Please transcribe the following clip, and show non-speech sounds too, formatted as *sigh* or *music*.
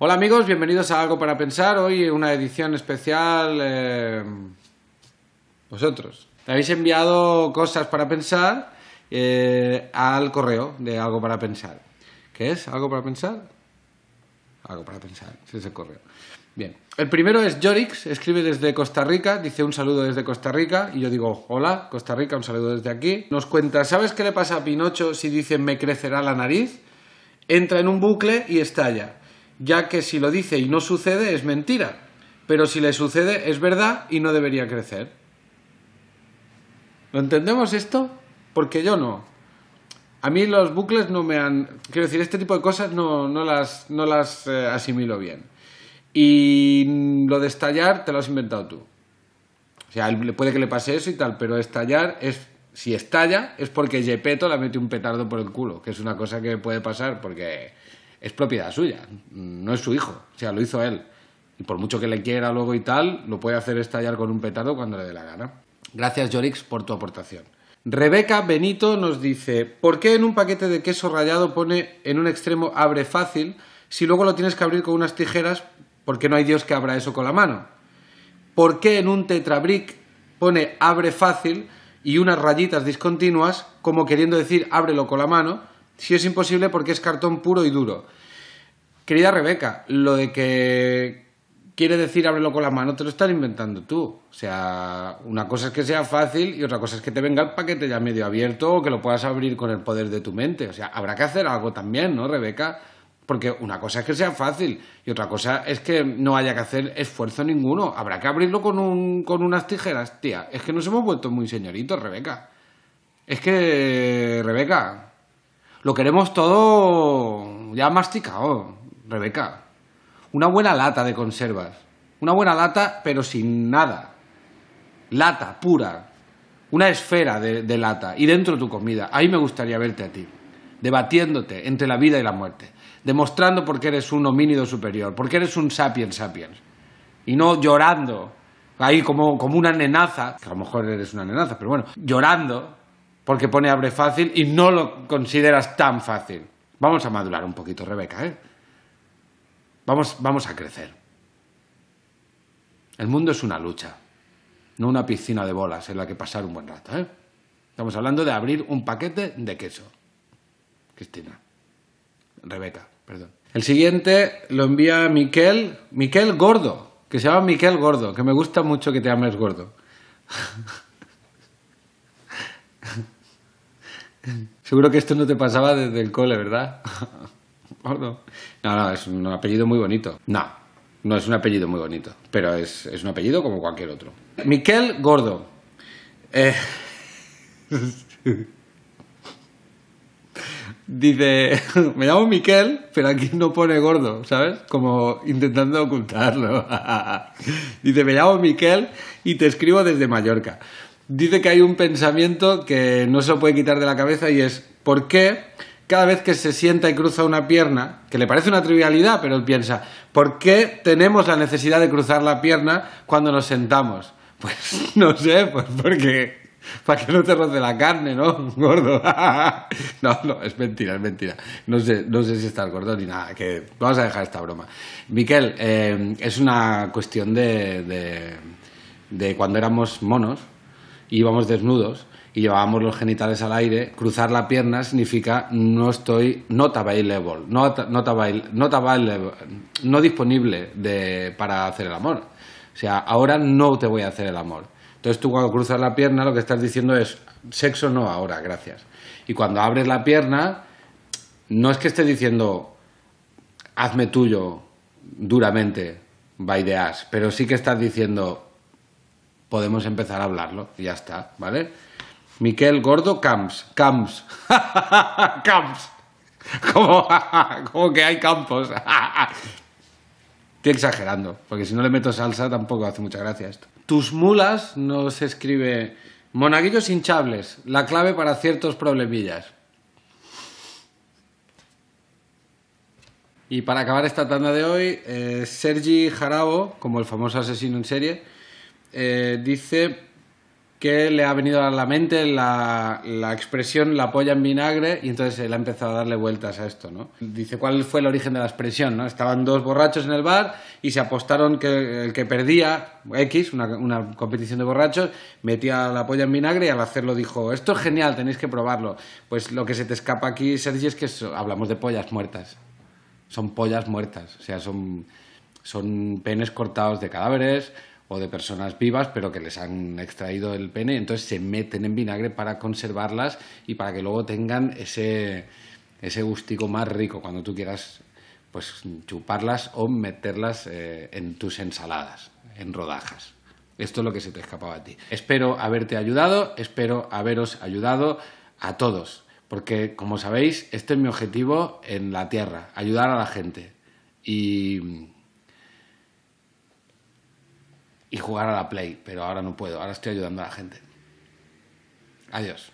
Hola amigos, bienvenidos a Algo para Pensar. Hoy una edición especial. Eh, vosotros. Habéis enviado cosas para pensar eh, al correo de Algo para Pensar. ¿Qué es? ¿Algo para pensar? Algo para pensar, es el correo. Bien. El primero es Yorix, escribe desde Costa Rica, dice un saludo desde Costa Rica y yo digo, hola, Costa Rica, un saludo desde aquí. Nos cuenta, ¿sabes qué le pasa a Pinocho si dice me crecerá la nariz? Entra en un bucle y estalla ya que si lo dice y no sucede es mentira, pero si le sucede es verdad y no debería crecer. ¿Lo entendemos esto? Porque yo no. A mí los bucles no me han... Quiero decir, este tipo de cosas no, no las, no las eh, asimilo bien. Y lo de estallar te lo has inventado tú. O sea, puede que le pase eso y tal, pero estallar es... Si estalla es porque Gepetto la mete un petardo por el culo, que es una cosa que puede pasar porque es propiedad suya, no es su hijo, o sea, lo hizo él. Y por mucho que le quiera luego y tal, lo puede hacer estallar con un petardo cuando le dé la gana. Gracias, Yorix, por tu aportación. Rebeca Benito nos dice, ¿por qué en un paquete de queso rallado pone en un extremo abre fácil si luego lo tienes que abrir con unas tijeras porque no hay Dios que abra eso con la mano? ¿Por qué en un tetrabric pone abre fácil y unas rayitas discontinuas como queriendo decir ábrelo con la mano? Si es imposible porque es cartón puro y duro. Querida Rebeca, lo de que quiere decir ábrelo con la mano te lo estás inventando tú. O sea, una cosa es que sea fácil y otra cosa es que te venga el paquete ya medio abierto o que lo puedas abrir con el poder de tu mente. O sea, habrá que hacer algo también, ¿no, Rebeca? Porque una cosa es que sea fácil y otra cosa es que no haya que hacer esfuerzo ninguno. Habrá que abrirlo con, un, con unas tijeras, tía. Es que nos hemos vuelto muy señoritos, Rebeca. Es que, Rebeca, lo queremos todo ya masticado, Rebeca. Una buena lata de conservas. Una buena lata, pero sin nada. Lata, pura. Una esfera de, lata. Y dentro tu comida. Ahí me gustaría verte a ti. Debatiéndote entre la vida y la muerte. Demostrando por qué eres un homínido superior. Por qué eres un sapiens sapiens. Y no llorando ahí como, como una nenaza, que a lo mejor eres una nenaza, pero bueno, llorando porque pone abre fácil y no lo consideras tan fácil. Vamos a madurar un poquito, Rebeca, ¿eh? Vamos, vamos a crecer. El mundo es una lucha, no una piscina de bolas en la que pasar un buen rato, ¿eh? Estamos hablando de abrir un paquete de queso. Cristina. Rebeca, perdón. El siguiente lo envía Miquel, Miquel Gordo, que se llama Miquel Gordo, que me gusta mucho que te llames gordo. *laughs* *laughs* Seguro que esto no te pasaba desde el cole, ¿verdad? Gordo. *laughs* no? no? es un apellido muy bonito. No, no es un apellido muy bonito, pero es, un apellido como cualquier otro. Miquel Gordo. Eh, *laughs* dice, me llamo Miquel, pero aquí no pone gordo, ¿sabes? Como intentando ocultarlo. Dice, me llamo Miquel y te escribo desde Mallorca dice que hay un pensamiento que no se lo puede quitar de la cabeza y es ¿por qué cada vez que se sienta y cruza una pierna, que le parece una trivialidad, pero él piensa, ¿por qué tenemos la necesidad de cruzar la pierna cuando nos sentamos? *laughs* Pues no sé, pues porque para que no te roce la carne, ¿no? Gordo. *laughs* no, no, es mentira, es mentira. No sé, no sé si estás gordo ni nada, que vamos a dejar esta broma. Miquel, eh, es una cuestión de, de cuando éramos monos, íbamos desnudos y llevábamos los genitales al aire, cruzar la pierna significa no estoy not available, no not no disponible para hacer el amor. O sea, ahora no te voy a hacer el amor. Entonces tú cuando cruzas la pierna lo que estás diciendo es sexo no ahora, gracias. Y cuando abres la pierna, no es que estés diciendo hazme tuyo duramente, by the ass, pero sí que estás diciendo podemos empezar a hablarlo. ya está, ¿vale? Miquel Gordo Camps. Camps. *laughs* camps. Como, *laughs* que hay campos. Estoy *laughs* exagerando, porque si no le meto salsa tampoco hace mucha gracia esto. Tus mulas nos escribe Monaguillos hinchables, la clave para ciertos problemillas. Y para acabar esta tanda de hoy, eh, Sergi Jarabo, como el famoso asesino en serie, eh, dice que le ha venido a la mente la, expresión la polla en vinagre y entonces él ha empezado a darle vueltas a esto, ¿no? Dice cuál fue el origen de la expresión, ¿no? Estaban dos borrachos en el bar y se apostaron que el que perdía, X, una, competición de borrachos, metía la polla en vinagre y al hacerlo dijo, esto es genial, tenéis que probarlo. Pues lo que se te escapa aquí, Sergio, es que hablamos de pollas muertas. Son pollas muertas, o sea, son, son penes cortados de cadáveres, o de personas vivas, pero que les han extraído el pene, entonces se meten en vinagre para conservarlas y para que luego tengan ese, ese gustico más rico cuando tú quieras pues chuparlas o meterlas eh, en tus ensaladas, en rodajas. Esto es lo que se te escapaba a ti. Espero haberte ayudado, espero haberos ayudado a todos, porque como sabéis, este es mi objetivo en la Tierra, ayudar a la gente. Y y jugar a la Play, pero ahora no puedo, ahora estoy ayudando a la gente. Adiós.